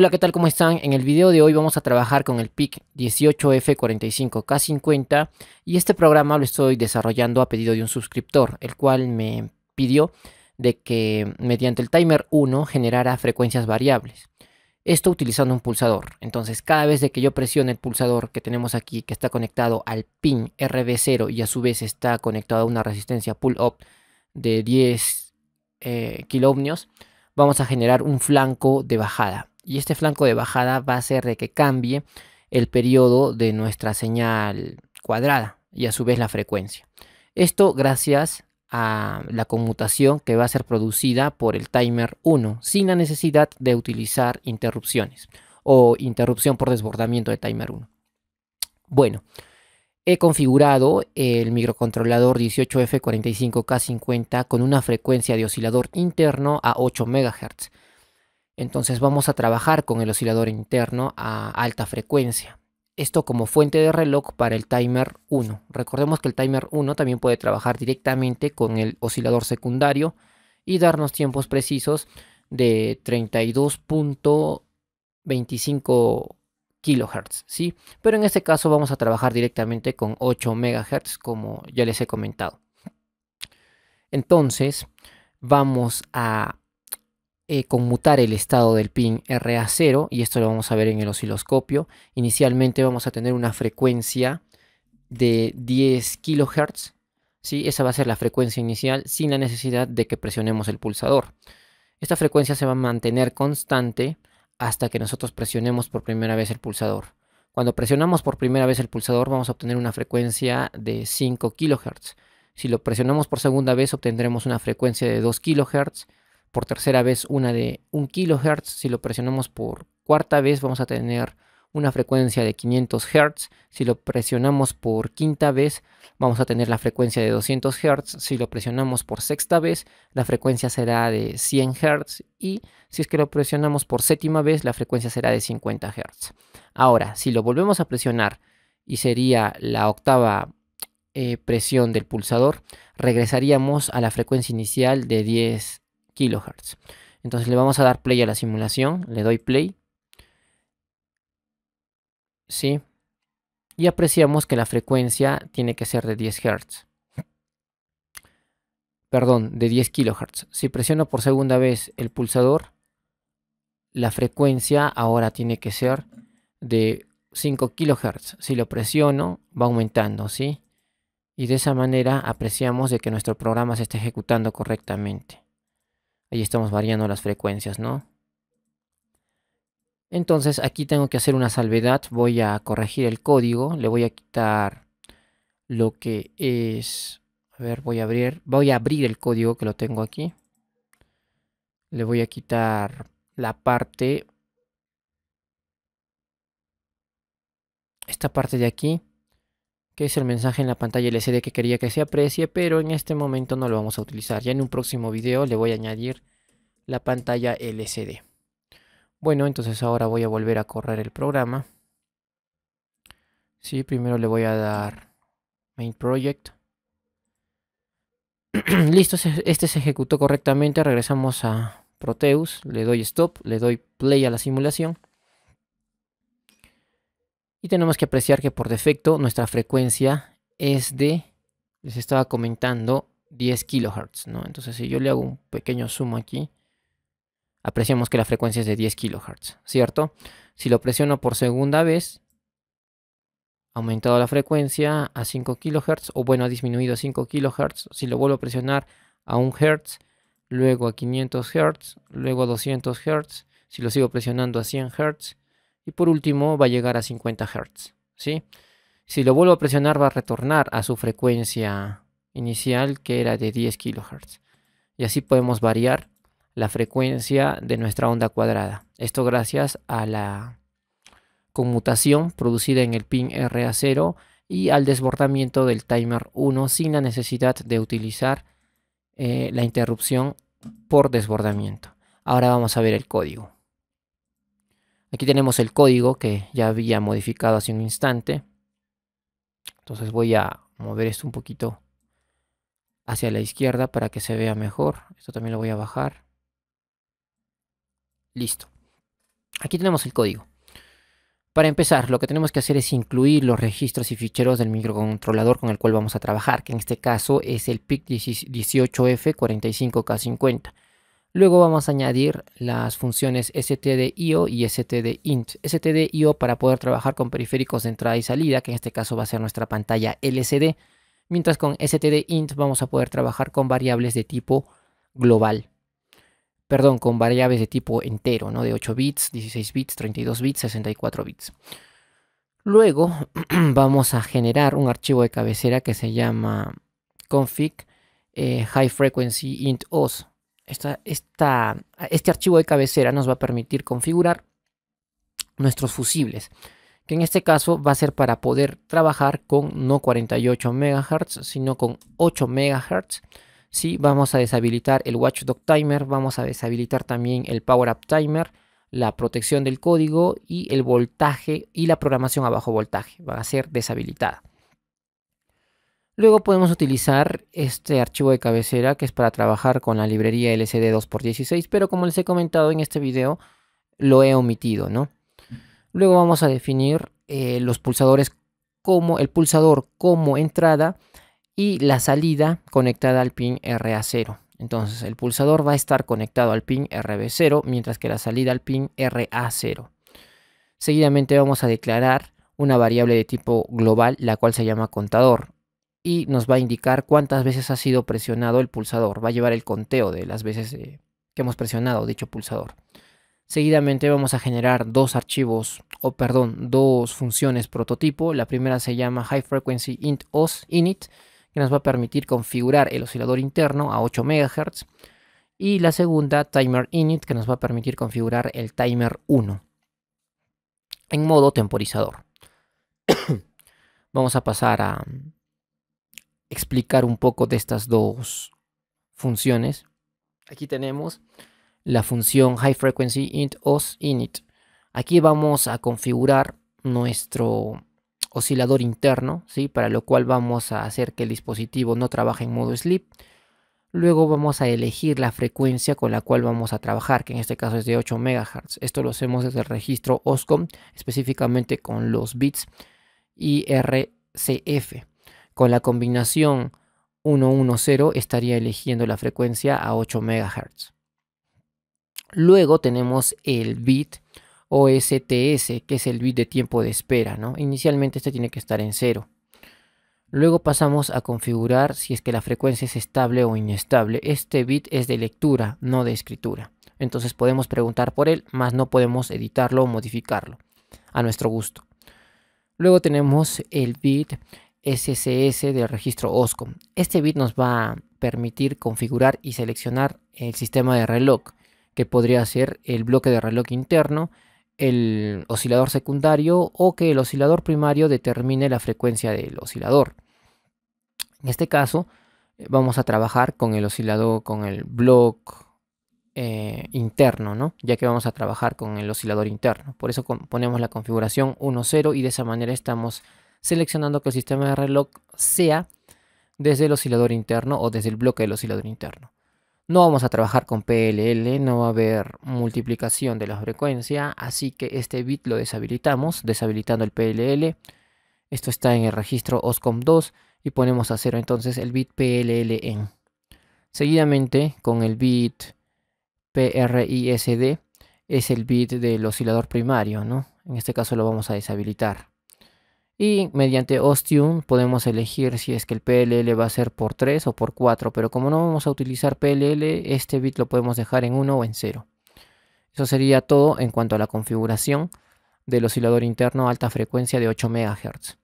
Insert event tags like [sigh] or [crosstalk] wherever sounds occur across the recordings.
Hola, ¿qué tal? ¿Cómo están? En el video de hoy vamos a trabajar con el PIC 18F45K50 y este programa lo estoy desarrollando a pedido de un suscriptor, el cual me pidió de que mediante el timer 1 generara frecuencias variables. Esto utilizando un pulsador. Entonces, cada vez de que yo presione el pulsador que tenemos aquí, que está conectado al pin RB0 y a su vez está conectado a una resistencia pull-up de 10 eh, vamos a generar un flanco de bajada y este flanco de bajada va a ser de que cambie el periodo de nuestra señal cuadrada y a su vez la frecuencia. Esto gracias a la conmutación que va a ser producida por el timer 1 sin la necesidad de utilizar interrupciones o interrupción por desbordamiento de timer 1. Bueno, he configurado el microcontrolador 18F45K50 con una frecuencia de oscilador interno a 8 MHz entonces vamos a trabajar con el oscilador interno a alta frecuencia. Esto como fuente de reloj para el timer 1. Recordemos que el timer 1 también puede trabajar directamente con el oscilador secundario y darnos tiempos precisos de 32.25 kHz, ¿sí? Pero en este caso vamos a trabajar directamente con 8 MHz como ya les he comentado. Entonces, vamos a eh, conmutar el estado del pin RA0 y esto lo vamos a ver en el osciloscopio. Inicialmente vamos a tener una frecuencia de 10 kHz, ¿sí? esa va a ser la frecuencia inicial sin la necesidad de que presionemos el pulsador. Esta frecuencia se va a mantener constante hasta que nosotros presionemos por primera vez el pulsador. Cuando presionamos por primera vez el pulsador vamos a obtener una frecuencia de 5 kHz. Si lo presionamos por segunda vez obtendremos una frecuencia de 2 kHz por tercera vez una de 1 kHz. Si lo presionamos por cuarta vez vamos a tener una frecuencia de 500 Hz. Si lo presionamos por quinta vez vamos a tener la frecuencia de 200 Hz. Si lo presionamos por sexta vez la frecuencia será de 100 Hz. Y si es que lo presionamos por séptima vez la frecuencia será de 50 Hz. Ahora, si lo volvemos a presionar y sería la octava eh, presión del pulsador, regresaríamos a la frecuencia inicial de 10 kilohertz. Entonces le vamos a dar play a la simulación, le doy play. ¿Sí? Y apreciamos que la frecuencia tiene que ser de 10 hertz Perdón, de 10 kilohertz Si presiono por segunda vez el pulsador, la frecuencia ahora tiene que ser de 5 kHz. Si lo presiono, va aumentando, ¿sí? Y de esa manera apreciamos de que nuestro programa se está ejecutando correctamente. Ahí estamos variando las frecuencias, ¿no? Entonces aquí tengo que hacer una salvedad. Voy a corregir el código. Le voy a quitar lo que es... A ver, voy a abrir. Voy a abrir el código que lo tengo aquí. Le voy a quitar la parte... Esta parte de aquí que es el mensaje en la pantalla LCD que quería que se aprecie, pero en este momento no lo vamos a utilizar. Ya en un próximo video le voy a añadir la pantalla LCD. Bueno, entonces ahora voy a volver a correr el programa. Sí, primero le voy a dar Main Project. [clears throat] Listo, este se ejecutó correctamente. Regresamos a Proteus. Le doy Stop, le doy Play a la simulación. Y tenemos que apreciar que por defecto nuestra frecuencia es de, les estaba comentando, 10 kHz, ¿no? Entonces si yo le hago un pequeño sumo aquí, apreciamos que la frecuencia es de 10 kHz, ¿cierto? Si lo presiono por segunda vez, ha aumentado la frecuencia a 5 kHz, o bueno, ha disminuido a 5 kHz, si lo vuelvo a presionar a 1 Hz, luego a 500 Hz, luego a 200 Hz, si lo sigo presionando a 100 Hz, y por último va a llegar a 50 Hz. Si lo vuelvo a presionar va a retornar a su frecuencia inicial que era de 10 kHz. Y así podemos variar la frecuencia de nuestra onda cuadrada. Esto gracias a la conmutación producida en el pin RA0 y al desbordamiento del timer 1 sin la necesidad de utilizar eh, la interrupción por desbordamiento. Ahora vamos a ver el código. Aquí tenemos el código que ya había modificado hace un instante. Entonces voy a mover esto un poquito hacia la izquierda para que se vea mejor. Esto también lo voy a bajar. Listo. Aquí tenemos el código. Para empezar, lo que tenemos que hacer es incluir los registros y ficheros del microcontrolador con el cual vamos a trabajar, que en este caso es el PIC 18F45K50. Luego vamos a añadir las funciones stdio y stdint. stdio para poder trabajar con periféricos de entrada y salida, que en este caso va a ser nuestra pantalla LCD, mientras con stdint vamos a poder trabajar con variables de tipo global. Perdón, con variables de tipo entero, ¿no? De 8 bits, 16 bits, 32 bits, 64 bits. Luego [clears throat] vamos a generar un archivo de cabecera que se llama config eh, high frequency int os esta, este archivo de cabecera nos va a permitir configurar nuestros fusibles, que en este caso va a ser para poder trabajar con no 48 MHz, sino con 8 MHz. si Vamos a deshabilitar el Watchdog Timer, vamos a deshabilitar también el Power Up Timer, la protección del código y el voltaje y la programación a bajo voltaje. van a ser deshabilitada. Luego podemos utilizar este archivo de cabecera que es para trabajar con la librería LCD 2x16, pero como les he comentado en este video, lo he omitido, ¿no? Luego vamos a definir eh, los pulsadores como el pulsador como entrada y la salida conectada al pin RA0. Entonces el pulsador va a estar conectado al pin RB0, mientras que la salida al pin RA0. Seguidamente vamos a declarar una variable de tipo global, la cual se llama contador y nos va a indicar cuántas veces ha sido presionado el pulsador. Va a llevar el conteo de las veces eh, que hemos presionado dicho pulsador. Seguidamente vamos a generar dos archivos, o perdón, dos funciones prototipo. La primera se llama High Frequency Int OS Init, que nos va a permitir configurar el oscilador interno a 8 MHz. Y la segunda, Timer Init, que nos va a permitir configurar el timer 1 en modo temporizador. [coughs] vamos a pasar a, explicar un poco de estas dos funciones. Aquí tenemos la función high frequency int os init. Aquí vamos a configurar nuestro oscilador interno, ¿sí? para lo cual vamos a hacer que el dispositivo no trabaje en modo sleep. Luego vamos a elegir la frecuencia con la cual vamos a trabajar, que en este caso es de 8 MHz. Esto lo hacemos desde el registro OSCOM, específicamente con los bits IRCF. Con la combinación 110 estaría eligiendo la frecuencia a 8 MHz. Luego tenemos el bit OSTS, que es el bit de tiempo de espera. ¿no? Inicialmente este tiene que estar en 0. Luego pasamos a configurar si es que la frecuencia es estable o inestable. Este bit es de lectura, no de escritura. Entonces podemos preguntar por él, más no podemos editarlo o modificarlo a nuestro gusto. Luego tenemos el bit SSS del registro OSCOM. Este bit nos va a permitir configurar y seleccionar el sistema de reloj, que podría ser el bloque de reloj interno, el oscilador secundario o que el oscilador primario determine la frecuencia del oscilador. En este caso, eh, vamos a trabajar con el oscilador, con el bloque eh, interno, ¿no? Ya que vamos a trabajar con el oscilador interno. Por eso ponemos la configuración 1.0 y de esa manera estamos seleccionando que el sistema de reloj sea desde el oscilador interno o desde el bloque del oscilador interno. No vamos a trabajar con PLL, no va a haber multiplicación de la frecuencia, así que este bit lo deshabilitamos, deshabilitando el PLL. Esto está en el registro OSCOM2 y ponemos a cero entonces el bit PLL en. Seguidamente con el bit PRISD es el bit del oscilador primario, ¿no? En este caso lo vamos a deshabilitar. Y mediante Ostium podemos elegir si es que el PLL va a ser por 3 o por 4, pero como no vamos a utilizar PLL, este bit lo podemos dejar en 1 o en 0. Eso sería todo en cuanto a la configuración del oscilador interno a alta frecuencia de 8 MHz.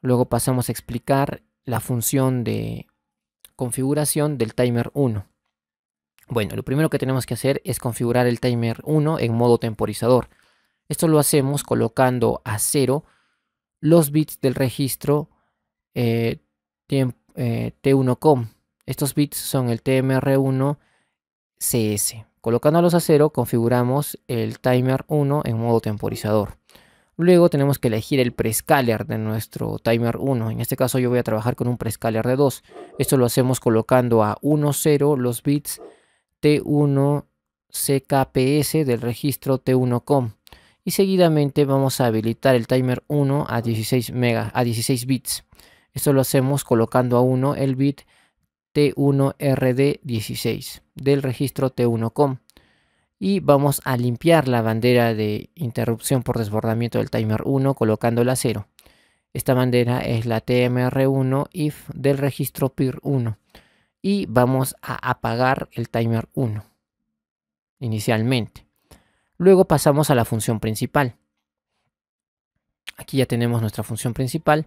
Luego pasamos a explicar la función de configuración del timer 1. Bueno, lo primero que tenemos que hacer es configurar el timer 1 en modo temporizador. Esto lo hacemos colocando a 0 los bits del registro eh, T1COM. Eh, Estos bits son el TMR1CS. Colocándolos a cero, configuramos el timer 1 en modo temporizador. Luego tenemos que elegir el prescaler de nuestro timer 1. En este caso yo voy a trabajar con un prescaler de 2. Esto lo hacemos colocando a 1,0 los bits T1 CKPS del registro T1COM y seguidamente vamos a habilitar el timer 1 a 16, mega, a 16 bits. Esto lo hacemos colocando a 1 el bit T1RD16 del registro T1com y vamos a limpiar la bandera de interrupción por desbordamiento del timer 1 colocándola a 0. Esta bandera es la TMR1 if del registro PIR1 y vamos a apagar el timer 1 inicialmente. Luego pasamos a la función principal. Aquí ya tenemos nuestra función principal,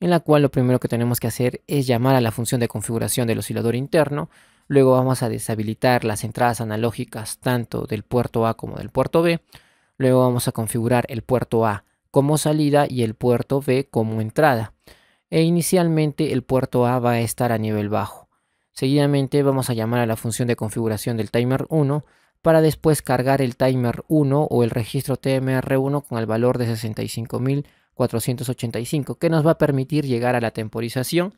en la cual lo primero que tenemos que hacer es llamar a la función de configuración del oscilador interno. Luego vamos a deshabilitar las entradas analógicas tanto del puerto A como del puerto B. Luego vamos a configurar el puerto A como salida y el puerto B como entrada. E inicialmente el puerto A va a estar a nivel bajo. Seguidamente vamos a llamar a la función de configuración del timer 1 para después cargar el timer 1 o el registro TMR1 con el valor de 65.485 que nos va a permitir llegar a la temporización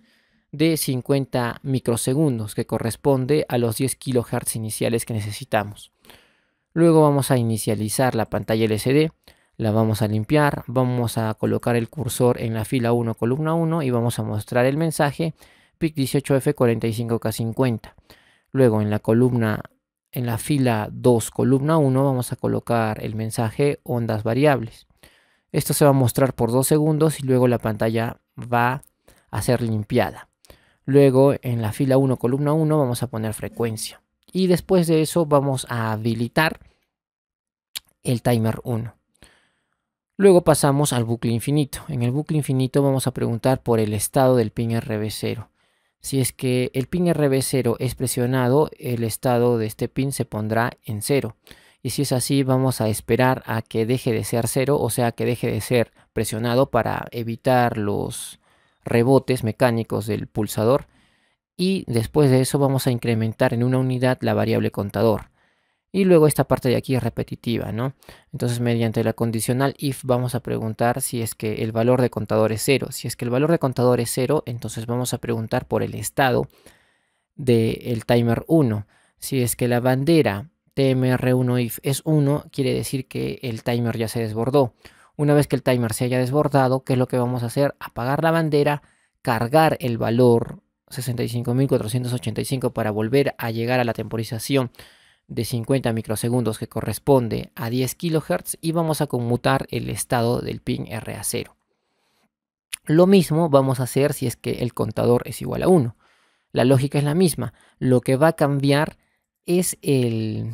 de 50 microsegundos que corresponde a los 10 kHz iniciales que necesitamos. Luego vamos a inicializar la pantalla LCD, la vamos a limpiar, vamos a colocar el cursor en la fila 1, columna 1 y vamos a mostrar el mensaje PIC 18F45K50. Luego en la columna en la fila 2, columna 1, vamos a colocar el mensaje ondas variables. Esto se va a mostrar por 2 segundos y luego la pantalla va a ser limpiada. Luego en la fila 1, columna 1, vamos a poner frecuencia. Y después de eso vamos a habilitar el timer 1. Luego pasamos al bucle infinito. En el bucle infinito vamos a preguntar por el estado del pin RB0. Si es que el pin RB0 es presionado, el estado de este pin se pondrá en 0. Y si es así, vamos a esperar a que deje de ser 0, o sea, que deje de ser presionado para evitar los rebotes mecánicos del pulsador. Y después de eso vamos a incrementar en una unidad la variable contador. Y luego esta parte de aquí es repetitiva, ¿no? Entonces mediante la condicional if vamos a preguntar si es que el valor de contador es cero. Si es que el valor de contador es cero, entonces vamos a preguntar por el estado del timer 1. Si es que la bandera TMR1 if es 1, quiere decir que el timer ya se desbordó. Una vez que el timer se haya desbordado, ¿qué es lo que vamos a hacer? Apagar la bandera, cargar el valor 65.485 para volver a llegar a la temporización de 50 microsegundos que corresponde a 10 kHz y vamos a conmutar el estado del pin RA0. Lo mismo vamos a hacer si es que el contador es igual a 1. La lógica es la misma. Lo que va a cambiar es el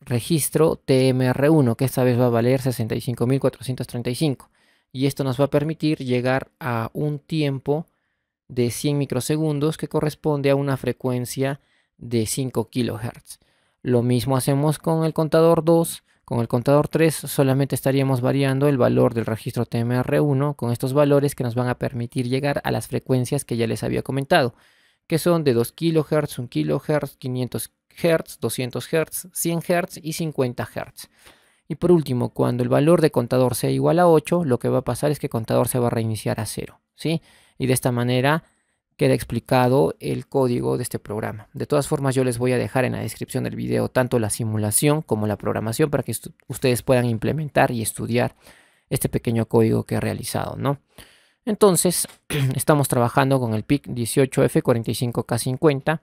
registro TMR1, que esta vez va a valer 65.435. Y esto nos va a permitir llegar a un tiempo de 100 microsegundos que corresponde a una frecuencia de 5 kHz. Lo mismo hacemos con el contador 2. Con el contador 3 solamente estaríamos variando el valor del registro TMR1 con estos valores que nos van a permitir llegar a las frecuencias que ya les había comentado, que son de 2 kHz, 1 kHz, 500 Hz, 200 Hz, 100 Hz y 50 Hz. Y por último, cuando el valor de contador sea igual a 8, lo que va a pasar es que contador se va a reiniciar a 0, ¿sí? Y de esta manera queda explicado el código de este programa. De todas formas, yo les voy a dejar en la descripción del video tanto la simulación como la programación para que ustedes puedan implementar y estudiar este pequeño código que he realizado, ¿no? Entonces, [clears throat] estamos trabajando con el PIC 18F45K50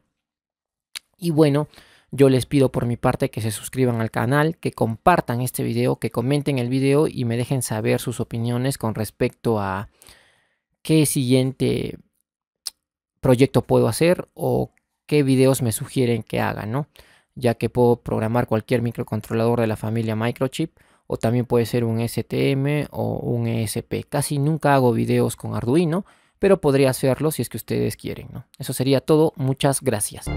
y bueno, yo les pido por mi parte que se suscriban al canal, que compartan este video, que comenten el video y me dejen saber sus opiniones con respecto a qué siguiente proyecto puedo hacer o qué videos me sugieren que haga, ¿no? Ya que puedo programar cualquier microcontrolador de la familia Microchip o también puede ser un STM o un ESP. Casi nunca hago videos con Arduino, pero podría hacerlo si es que ustedes quieren, Eso sería todo, muchas gracias.